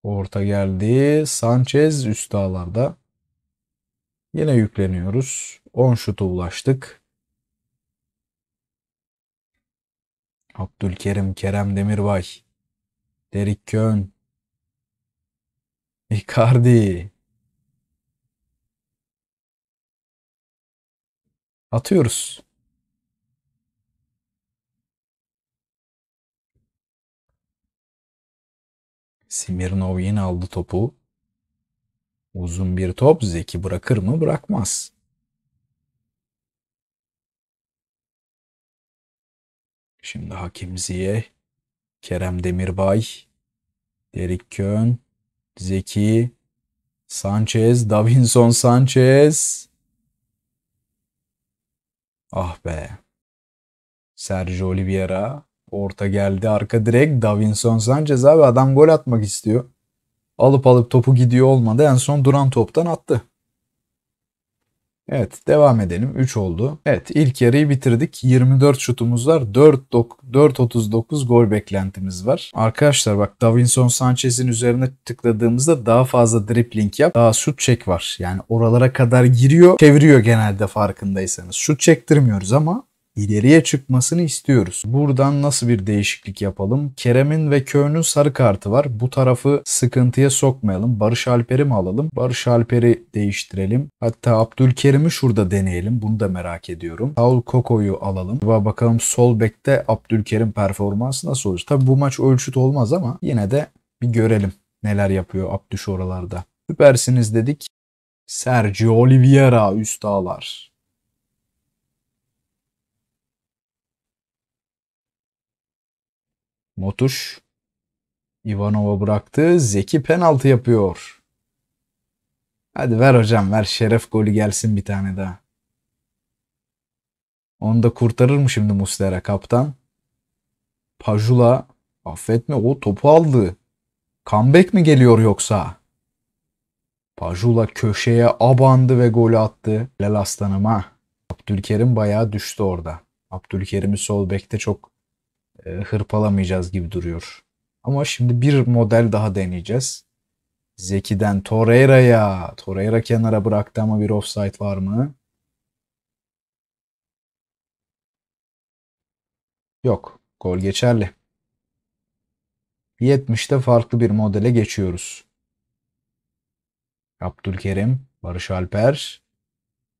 Orta geldi. Sanchez üst dağlarda. Yine yükleniyoruz. 10 şuta ulaştık. Abdülkerim Kerem Demirbay. Derik Kön. Icardi. Atıyoruz. Simirnov yine aldı topu. Uzun bir top Zeki bırakır mı? Bırakmaz. Şimdi Hakim Ziye, Kerem Demirbay, Derik Kön, Zeki, Sanchez, Davinson Sanchez. Ah be. Sergio Oliveira orta geldi arka direkt Davinson Sanchez abi adam gol atmak istiyor. Alıp alıp topu gidiyor olmadı en son duran toptan attı. Evet devam edelim. 3 oldu. Evet ilk yarıyı bitirdik. 24 şutumuz var. 4.39 gol beklentimiz var. Arkadaşlar bak Davinson Sanchez'in üzerine tıkladığımızda daha fazla dripling yap. Daha şut çek var. Yani oralara kadar giriyor. Çeviriyor genelde farkındaysanız. Şut çektirmiyoruz ama ileriye çıkmasını istiyoruz. Buradan nasıl bir değişiklik yapalım? Kerem'in ve Köy'nün sarı kartı var. Bu tarafı sıkıntıya sokmayalım. Barış Alper'i mi alalım? Barış Alper'i değiştirelim. Hatta Abdülkerim'i şurada deneyelim. Bunu da merak ediyorum. Saul Koko'yu alalım. Ve bakalım sol bekte Abdülkerim performansı nasıl olur? Tabi bu maç ölçüt olmaz ama yine de bir görelim neler yapıyor Abdüş oralarda. Süpersiniz dedik. Sergio Oliveira üst üstalar. Motuş Ivanov'a bıraktı. Zeki penaltı yapıyor. Hadi ver hocam ver şeref golü gelsin bir tane daha. Onu da kurtarır mı şimdi Muslera kaptan? Pajula affetme o topu aldı. Comeback mi geliyor yoksa? Pajula köşeye abandı ve golü attı. Helal aslanım ha. Abdülkerim bayağı düştü orada. Abdülkerim'i sol bekte çok e, hırpalamayacağız gibi duruyor. Ama şimdi bir model daha deneyeceğiz. Zeki'den Torreira'ya. Torreira kenara bıraktı ama bir offside var mı? Yok. Gol geçerli. 70'te farklı bir modele geçiyoruz. Abdülkerim, Barış Alper,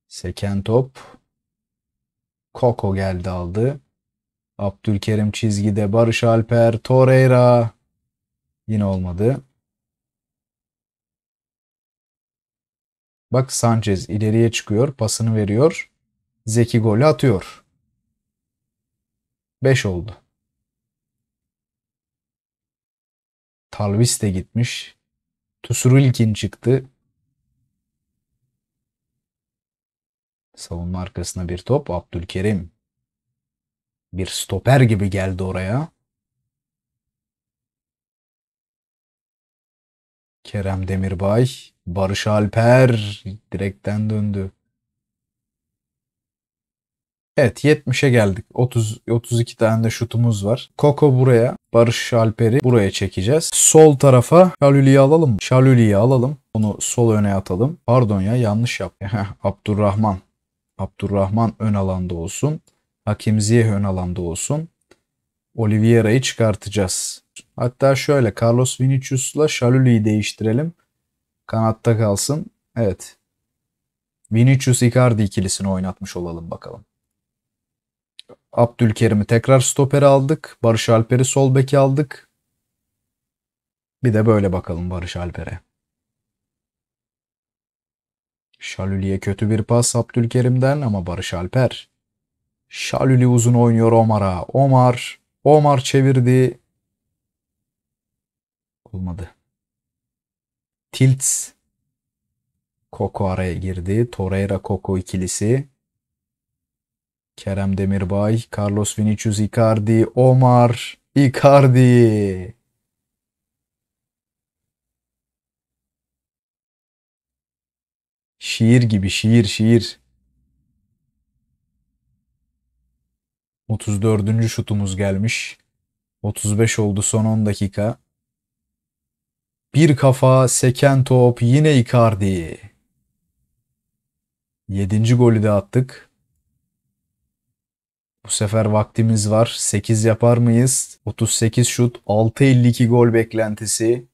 Seken top. Koko geldi aldı. Abdülkerim çizgide. Barış Alper. Torreira. Yine olmadı. Bak Sanchez ileriye çıkıyor. Pasını veriyor. Zeki golü atıyor. 5 oldu. Talvis de gitmiş. Tusurilkin çıktı. Savunma arkasına bir top. Abdülkerim bir stoper gibi geldi oraya. Kerem Demirbay, Barış Alper direkten döndü. Evet 70'e geldik. 30 32 tane de şutumuz var. Koko buraya, Barış Alper'i buraya çekeceğiz. Sol tarafa Şalüli'yi alalım. Şalüli'yi alalım. Onu sol öne atalım. Pardon ya yanlış yaptım. Abdurrahman. Abdurrahman ön alanda olsun. Hakim Ziyeh ön alanda olsun. Oliveira'yı çıkartacağız. Hatta şöyle Carlos Vinicius'la Şalülü'yü değiştirelim. Kanatta kalsın. Evet. Vinicius Icardi ikilisini oynatmış olalım bakalım. Abdülkerim'i tekrar stoper aldık. Barış Alper'i sol bek aldık. Bir de böyle bakalım Barış Alper'e. Şalülü'ye kötü bir pas Abdülkerim'den ama Barış Alper Şalüli uzun oynuyor Omar'a. Omar, Omar çevirdi. Olmadı. Tilts. Koko araya girdi. Torreira Koko ikilisi. Kerem Demirbay, Carlos Vinicius Icardi, Omar Icardi. Şiir gibi şiir şiir. 34. şutumuz gelmiş. 35 oldu son 10 dakika. Bir kafa seken top yine Icardi. 7. golü de attık. Bu sefer vaktimiz var. 8 yapar mıyız? 38 şut, 6.52 gol beklentisi.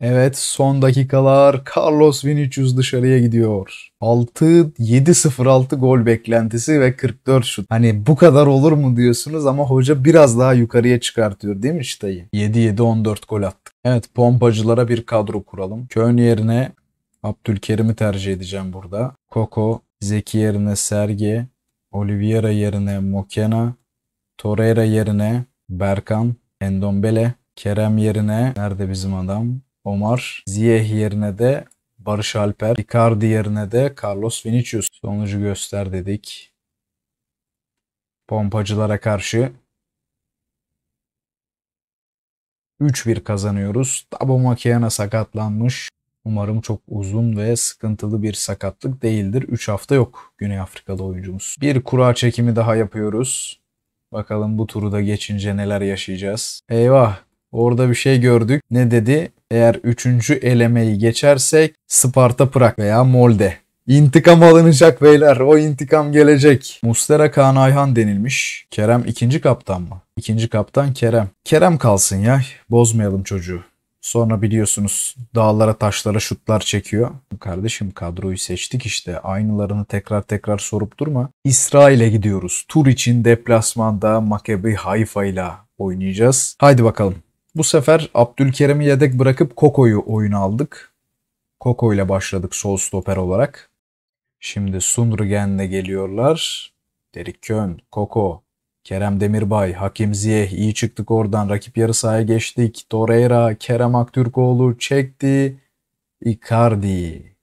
Evet son dakikalar Carlos Vinicius dışarıya gidiyor. 6-7-0-6 gol beklentisi ve 44 şut. Hani bu kadar olur mu diyorsunuz ama hoca biraz daha yukarıya çıkartıyor değil mi çıtayı? 7-7-14 gol attık. Evet pompacılara bir kadro kuralım. Kön yerine Abdülkerim'i tercih edeceğim burada. Koko, Zeki yerine Serge, Olivier'a yerine Mokena, Torreira yerine Berkan, Endombele, Kerem yerine nerede bizim adam? Omar. Ziyeh yerine de Barış Alper. Icardi yerine de Carlos Vinicius. Sonucu göster dedik. Pompacılara karşı 3-1 kazanıyoruz. Tabo Makiana sakatlanmış. Umarım çok uzun ve sıkıntılı bir sakatlık değildir. 3 hafta yok Güney Afrikalı oyuncumuz. Bir kura çekimi daha yapıyoruz. Bakalım bu turu da geçince neler yaşayacağız. Eyvah Orada bir şey gördük. Ne dedi? Eğer üçüncü elemeyi geçersek Sparta Prag veya Molde. İntikam alınacak beyler. O intikam gelecek. Mustera Kaan Ayhan denilmiş. Kerem ikinci kaptan mı? İkinci kaptan Kerem. Kerem kalsın ya. Bozmayalım çocuğu. Sonra biliyorsunuz dağlara taşlara şutlar çekiyor. Kardeşim kadroyu seçtik işte. Aynılarını tekrar tekrar sorup durma. İsrail'e gidiyoruz. Tur için deplasmanda Maccabi Haifa ile oynayacağız. Haydi bakalım. Bu sefer Abdülkerim'i yedek bırakıp Koko'yu oyuna aldık. Koko ile başladık sol stoper olarak. Şimdi de geliyorlar. Derik Kön, Koko, Kerem Demirbay, Hakim Ziyeh iyi çıktık oradan. Rakip yarı sahaya geçtik. Torreira, Kerem Aktürkoğlu çekti. Icardi.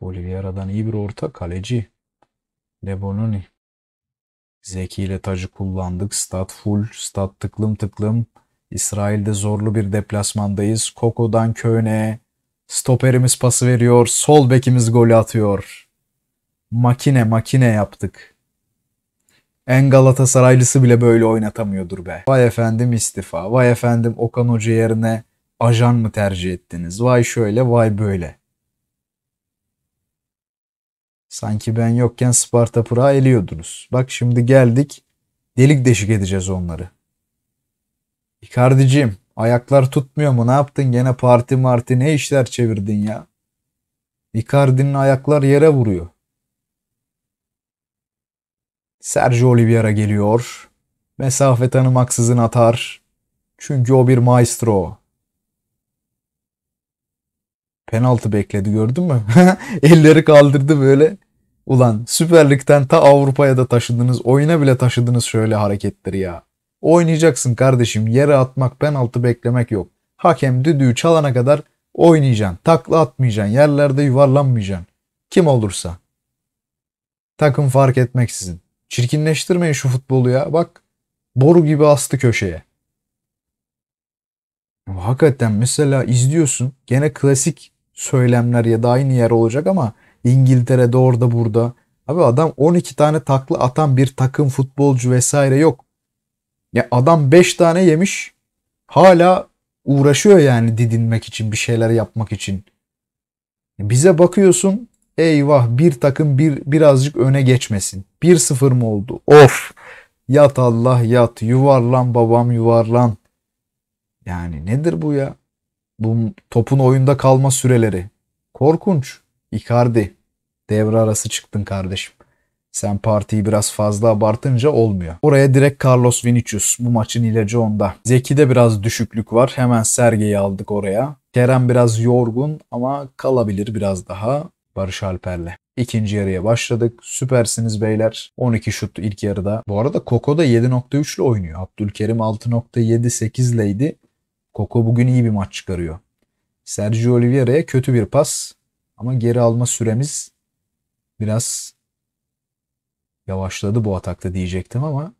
Bolivya'dan iyi bir orta kaleci. Lebononi. Zeki ile tacı kullandık. Stat full, stat tıklım tıklım. İsrail'de zorlu bir deplasmandayız. Koko'dan Köyne. Stoperimiz pası veriyor. Sol bekimiz golü atıyor. Makine makine yaptık. En Galatasaraylısı bile böyle oynatamıyordur be. Vay efendim istifa. Vay efendim Okan Hoca yerine ajan mı tercih ettiniz? Vay şöyle vay böyle. Sanki ben yokken Sparta Pırağı eliyordunuz. Bak şimdi geldik. Delik deşik edeceğiz onları. Ikardicim ayaklar tutmuyor mu? Ne yaptın? Gene parti marti ne işler çevirdin ya? Icardi'nin ayaklar yere vuruyor. Sergio Oliveira geliyor. Mesafe tanımaksızın atar. Çünkü o bir maestro. Penaltı bekledi gördün mü? Elleri kaldırdı böyle. Ulan Süper Lig'den ta Avrupa'ya da taşıdınız. Oyuna bile taşıdınız şöyle hareketleri ya. Oynayacaksın kardeşim. Yere atmak, penaltı beklemek yok. Hakem düdüğü çalana kadar oynayacaksın. Takla atmayacaksın. Yerlerde yuvarlanmayacaksın. Kim olursa. Takım fark etmeksizin. Çirkinleştirmeyin şu futbolu ya. Bak boru gibi astı köşeye. Hakikaten mesela izliyorsun. Gene klasik söylemler ya da aynı yer olacak ama İngiltere'de orada burada. Abi adam 12 tane takla atan bir takım futbolcu vesaire yok. Ya adam 5 tane yemiş. Hala uğraşıyor yani didinmek için bir şeyler yapmak için. Bize bakıyorsun eyvah bir takım bir birazcık öne geçmesin. 1-0 mı oldu? Of! Yat Allah yat. Yuvarlan babam yuvarlan. Yani nedir bu ya? Bu topun oyunda kalma süreleri. Korkunç. Icardi devre arası çıktın kardeşim. Sen partiyi biraz fazla abartınca olmuyor. Oraya direkt Carlos Vinicius. Bu maçın ilacı onda. Zeki'de biraz düşüklük var. Hemen Serge'yi aldık oraya. Kerem biraz yorgun ama kalabilir biraz daha Barış Alper'le. İkinci yarıya başladık. Süpersiniz beyler. 12 şut ilk yarıda. Bu arada Koko da 7.3 ile oynuyor. Abdülkerim 6.7 8 leydi. Koko bugün iyi bir maç çıkarıyor. Sergio Oliveira'ya kötü bir pas. Ama geri alma süremiz biraz yavaşladı bu atakta diyecektim ama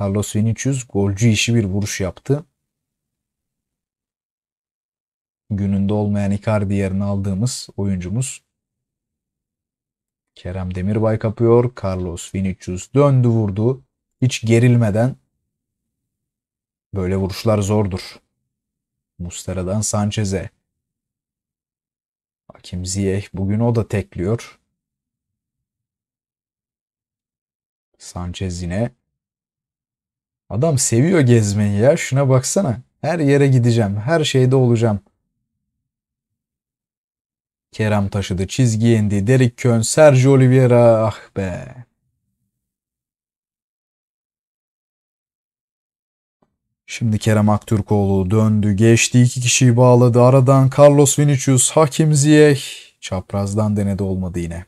Carlos Vinicius golcü işi bir vuruş yaptı. Gününde olmayan Icardi yerini aldığımız oyuncumuz Kerem Demirbay kapıyor. Carlos Vinicius döndü vurdu. Hiç gerilmeden böyle vuruşlar zordur. Mustera'dan Sanchez'e. Hakim Ziyeh bugün o da tekliyor. Sanchez yine. Adam seviyor gezmeyi ya. Şuna baksana. Her yere gideceğim. Her şeyde olacağım. Kerem taşıdı. Çizgi yendi. Derek Kön, Sergio Oliveira. Ah be. Şimdi Kerem Aktürkoğlu döndü, geçti, iki kişiyi bağladı. Aradan Carlos Vinicius, Hakim Ziyech, çaprazdan denedi olmadı yine.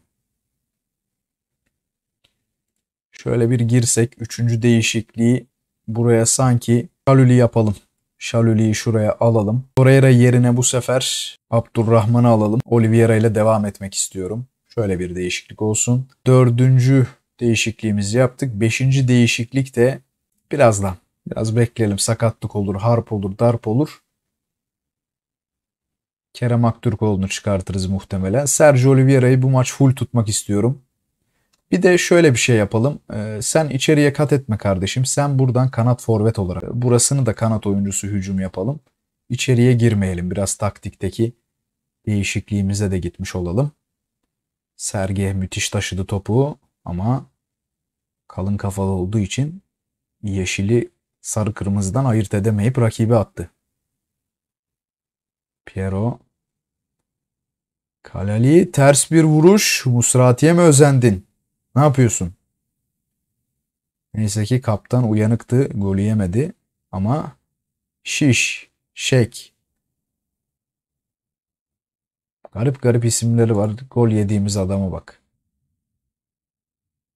Şöyle bir girsek, üçüncü değişikliği buraya sanki Şalüli yapalım. Şalüli'yi şuraya alalım. Torreira yerine bu sefer Abdurrahman'ı alalım. Oliveira ile devam etmek istiyorum. Şöyle bir değişiklik olsun. Dördüncü değişikliğimizi yaptık. Beşinci değişiklik de birazdan. Biraz bekleyelim. Sakatlık olur, harp olur, darp olur. Kerem Aktürkoğlu'nu çıkartırız muhtemelen. Sergio Oliveira'yı bu maç full tutmak istiyorum. Bir de şöyle bir şey yapalım. Ee, sen içeriye kat etme kardeşim. Sen buradan kanat forvet olarak. Burasını da kanat oyuncusu hücum yapalım. İçeriye girmeyelim. Biraz taktikteki değişikliğimize de gitmiş olalım. Serge müthiş taşıdı topu ama kalın kafalı olduğu için yeşili sarı kırmızıdan ayırt edemeyip rakibe attı. Piero Kalali ters bir vuruş. Musrati'ye mi özendin? Ne yapıyorsun? Neyse ki kaptan uyanıktı. gol yemedi. Ama şiş, şek. Garip garip isimleri var. Gol yediğimiz adama bak.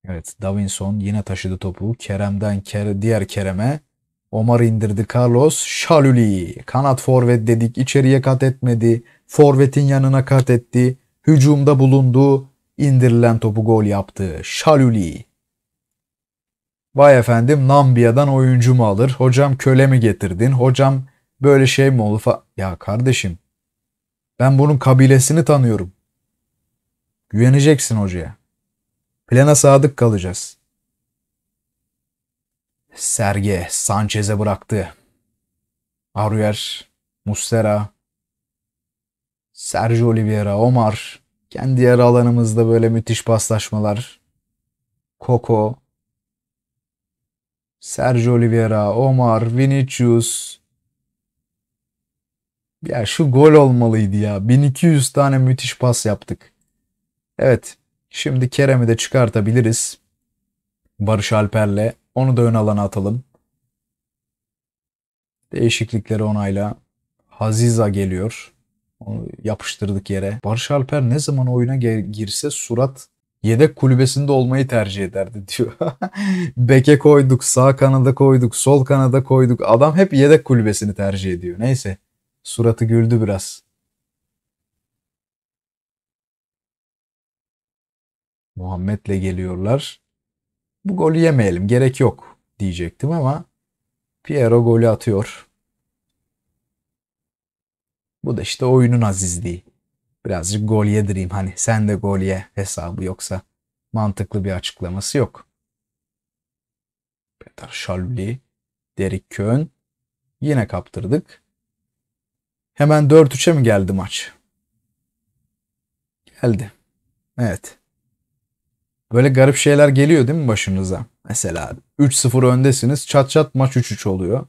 Evet Davinson yine taşıdı topu. Kerem'den Ker diğer Kerem'e. Omar indirdi Carlos Şalüli. Kanat forvet dedik içeriye kat etmedi. Forvetin yanına kat etti. Hücumda bulundu. İndirilen topu gol yaptı. Şalüli. Vay efendim Nambiya'dan oyuncu mu alır? Hocam köle mi getirdin? Hocam böyle şey mi olur? Ya kardeşim ben bunun kabilesini tanıyorum. Güveneceksin hocaya. Plana sadık kalacağız. Serge Sanchez'e bıraktı. Aruyer, Mustera, Sergio Oliveira, Omar. Kendi yer alanımızda böyle müthiş paslaşmalar. Coco, Sergio Oliveira, Omar, Vinicius. Ya şu gol olmalıydı ya. 1200 tane müthiş pas yaptık. Evet. Şimdi Kerem'i de çıkartabiliriz. Barış Alper'le onu da ön alana atalım. Değişiklikleri onayla. Haziza geliyor. Onu yapıştırdık yere. Barış Alper ne zaman oyuna girse surat yedek kulübesinde olmayı tercih ederdi diyor. Beke koyduk, sağ kanada koyduk, sol kanada koyduk. Adam hep yedek kulübesini tercih ediyor. Neyse. Suratı güldü biraz. Muhammed'le geliyorlar bu golü yemeyelim gerek yok diyecektim ama Piero golü atıyor. Bu da işte oyunun azizliği. Birazcık gol yedireyim hani sen de gol ye hesabı yoksa mantıklı bir açıklaması yok. Peter Şalvli, Derek Köhn yine kaptırdık. Hemen 4-3'e mi geldi maç? Geldi. Evet. Böyle garip şeyler geliyor değil mi başınıza? Mesela 3-0 öndesiniz çat çat maç 3-3 oluyor.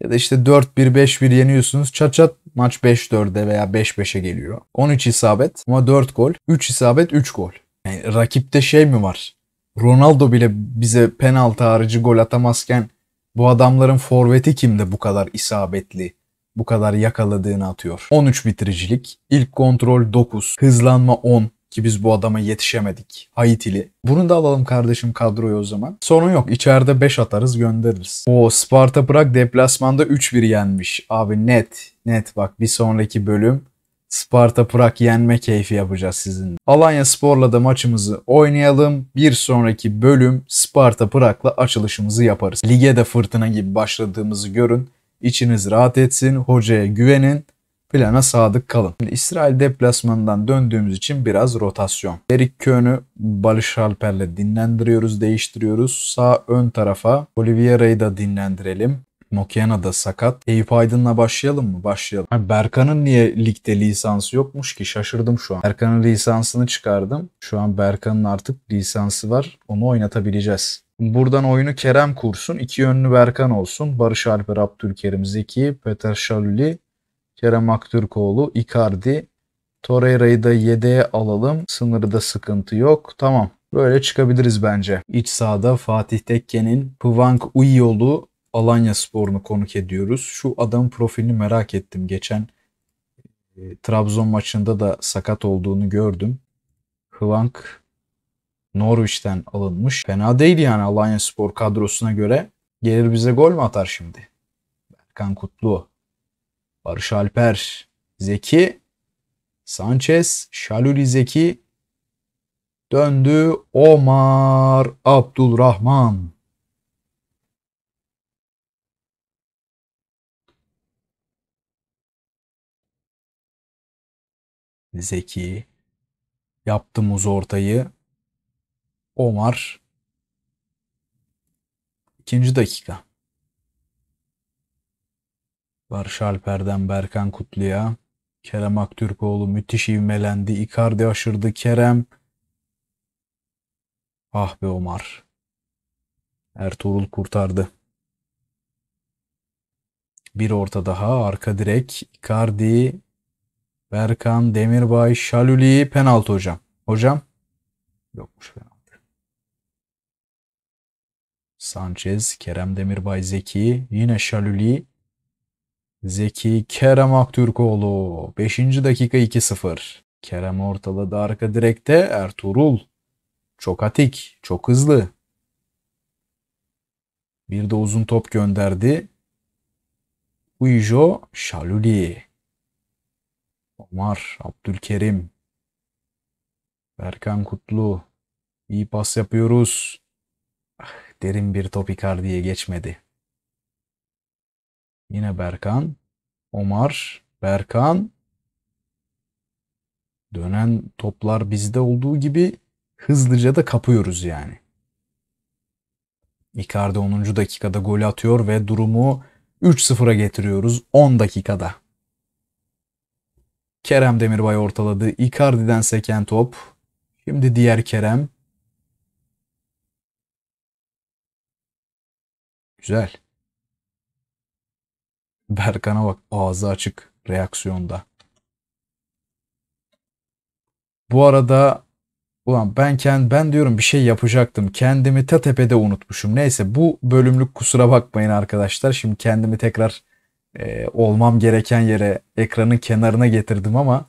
Ya da işte 4-1 5-1 yeniyorsunuz çat çat maç 5-4'e veya 5-5'e geliyor. 13 isabet ama 4 gol. 3 isabet 3 gol. Yani rakipte şey mi var? Ronaldo bile bize penaltı harici gol atamazken bu adamların forveti kimde bu kadar isabetli, bu kadar yakaladığını atıyor. 13 bitiricilik, ilk kontrol 9, hızlanma 10, ki biz bu adama yetişemedik. Haitili. Bunu da alalım kardeşim kadroya o zaman. Sorun yok. İçeride 5 atarız göndeririz. O Sparta Prag deplasmanda 3-1 yenmiş. Abi net. Net bak bir sonraki bölüm Sparta Prag yenme keyfi yapacağız sizinle. Alanya Spor'la da maçımızı oynayalım. Bir sonraki bölüm Sparta Prag'la açılışımızı yaparız. Lige de fırtına gibi başladığımızı görün. İçiniz rahat etsin. Hocaya güvenin. Plana sadık kalın. Şimdi İsrail deplasmanından döndüğümüz için biraz rotasyon. Erik Köhn'ü Barış Alper'le dinlendiriyoruz, değiştiriyoruz. Sağ ön tarafa Oliveira'yı da dinlendirelim. Mokiana da sakat. Eyüp Aydın'la başlayalım mı? Başlayalım. Berkan'ın niye ligde lisansı yokmuş ki? Şaşırdım şu an. Berkan'ın lisansını çıkardım. Şu an Berkan'ın artık lisansı var. Onu oynatabileceğiz. Buradan oyunu Kerem kursun. iki yönlü Berkan olsun. Barış Alper, Abdülkerim, Zeki, Peter Şalüli, Kerem Aktürkoğlu, Icardi. Torreira'yı da yedeğe alalım. Sınırda sıkıntı yok. Tamam. Böyle çıkabiliriz bence. İç sahada Fatih Tekke'nin Pıvank Uyol'u Alanya Spor'unu konuk ediyoruz. Şu adamın profilini merak ettim. Geçen ee, Trabzon maçında da sakat olduğunu gördüm. Hıvank Norwich'ten alınmış. Fena değil yani Alanya Spor kadrosuna göre. Gelir bize gol mü atar şimdi? Berkan Kutlu. Barış Alper, Zeki, Sanchez, Şaluli Zeki, döndü Omar Abdulrahman. Zeki yaptığımız ortayı. Omar ikinci dakika. Barış Alper'den Berkan Kutlu'ya. Kerem Aktürkoğlu müthiş ivmelendi. Icardi aşırdı Kerem. Ah be Omar. Ertuğrul kurtardı. Bir orta daha arka direk Icardi, Berkan, Demirbay, Şaluli penaltı hocam. Hocam yokmuş penaltı. Sanchez, Kerem Demirbay, Zeki yine Şaluli Zeki Kerem Aktürkoğlu 5. dakika 2-0. Kerem ortaladı arka direkte Ertuğrul. Çok atik, çok hızlı. Bir de uzun top gönderdi. Uijo Şaluli. Omar Abdülkerim. Berkan Kutlu. İyi pas yapıyoruz. Ah, derin bir top Icardi'ye geçmedi. Yine Berkan. Omar. Berkan. Dönen toplar bizde olduğu gibi hızlıca da kapıyoruz yani. Icardi 10. dakikada gol atıyor ve durumu 3-0'a getiriyoruz 10 dakikada. Kerem Demirbay ortaladı. Icardi'den seken top. Şimdi diğer Kerem. Güzel. Berkan'a bak ağzı açık reaksiyonda. Bu arada ulan ben kend, ben diyorum bir şey yapacaktım. Kendimi ta tepede unutmuşum. Neyse bu bölümlük kusura bakmayın arkadaşlar. Şimdi kendimi tekrar e, olmam gereken yere ekranın kenarına getirdim ama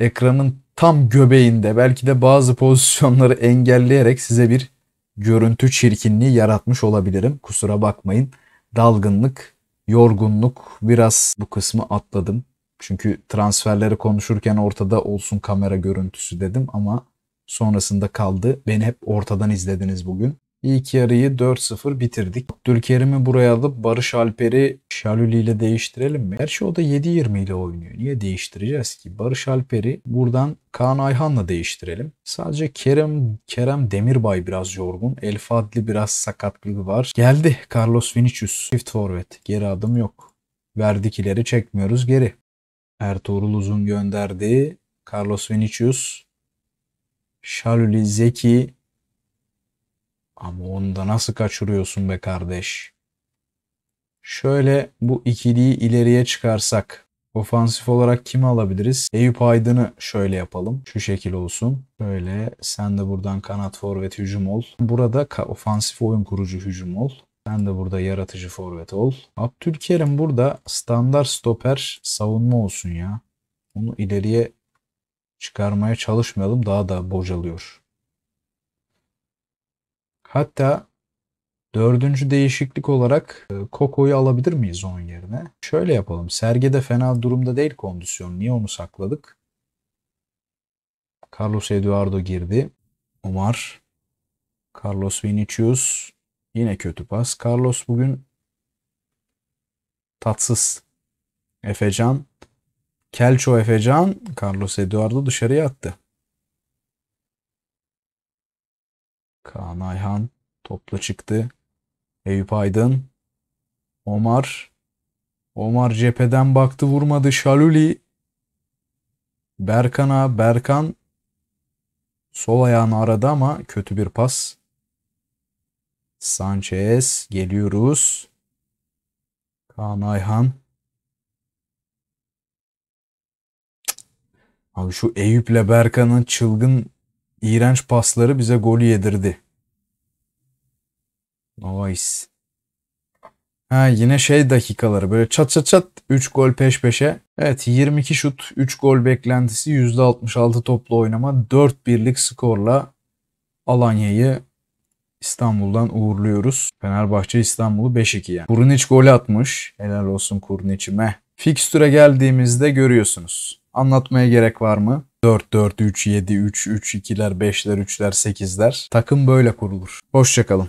ekranın tam göbeğinde belki de bazı pozisyonları engelleyerek size bir görüntü çirkinliği yaratmış olabilirim. Kusura bakmayın. Dalgınlık yorgunluk. Biraz bu kısmı atladım. Çünkü transferleri konuşurken ortada olsun kamera görüntüsü dedim ama sonrasında kaldı. Beni hep ortadan izlediniz bugün. İlk yarıyı 4-0 bitirdik. Dülkerim'i buraya alıp Barış Alper'i Şalüli ile değiştirelim mi? Gerçi o da 7-20 ile oynuyor. Niye değiştireceğiz ki? Barış Alper'i buradan Kaan Ayhan'la değiştirelim. Sadece Kerem Kerem Demirbay biraz yorgun. El Fadli biraz sakatlığı var. Geldi Carlos Vinicius. Çift forvet. Geri adım yok. Verdik ileri çekmiyoruz geri. Ertuğrul Uzun gönderdi. Carlos Vinicius. Şalüli Zeki ama onu da nasıl kaçırıyorsun be kardeş? Şöyle bu ikiliyi ileriye çıkarsak Ofansif olarak kimi alabiliriz? Eyüp Aydın'ı şöyle yapalım. Şu şekil olsun. Böyle sen de buradan kanat forvet hücum ol. Burada ofansif oyun kurucu hücum ol. Sen de burada yaratıcı forvet ol. Abdülkerim burada standart stoper savunma olsun ya. Onu ileriye çıkarmaya çalışmayalım. Daha da bocalıyor. Hatta dördüncü değişiklik olarak Koko'yu e, alabilir miyiz onun yerine? Şöyle yapalım. Sergede fena durumda değil kondisyon. Niye onu sakladık? Carlos Eduardo girdi. Umar. Carlos Vinicius. Yine kötü pas. Carlos bugün tatsız. Efecan. Kelço Efecan. Carlos Eduardo dışarıya attı. Kaan Ayhan topla çıktı. Eyüp Aydın. Omar. Omar cepheden baktı vurmadı. Şaluli. Berkan'a. Berkan sol ayağını aradı ama kötü bir pas. Sanchez geliyoruz. Kaan Ayhan. Abi şu Eyüp'le Berkan'ın çılgın iğrenç pasları bize golü yedirdi. Nice. Ha yine şey dakikaları böyle çat çat çat 3 gol peş peşe. Evet 22 şut 3 gol beklentisi %66 toplu oynama 4-1'lik skorla Alanya'yı İstanbul'dan uğurluyoruz. Fenerbahçe İstanbul'u 5-2 yani. Kurunic gol atmış. Helal olsun Kurinic'ime. Fikstüre geldiğimizde görüyorsunuz. Anlatmaya gerek var mı? 4-4-3, 7-3, 3-2'ler, 5'ler, 3'ler, 8'ler. Takım böyle kurulur. Hoşçakalın.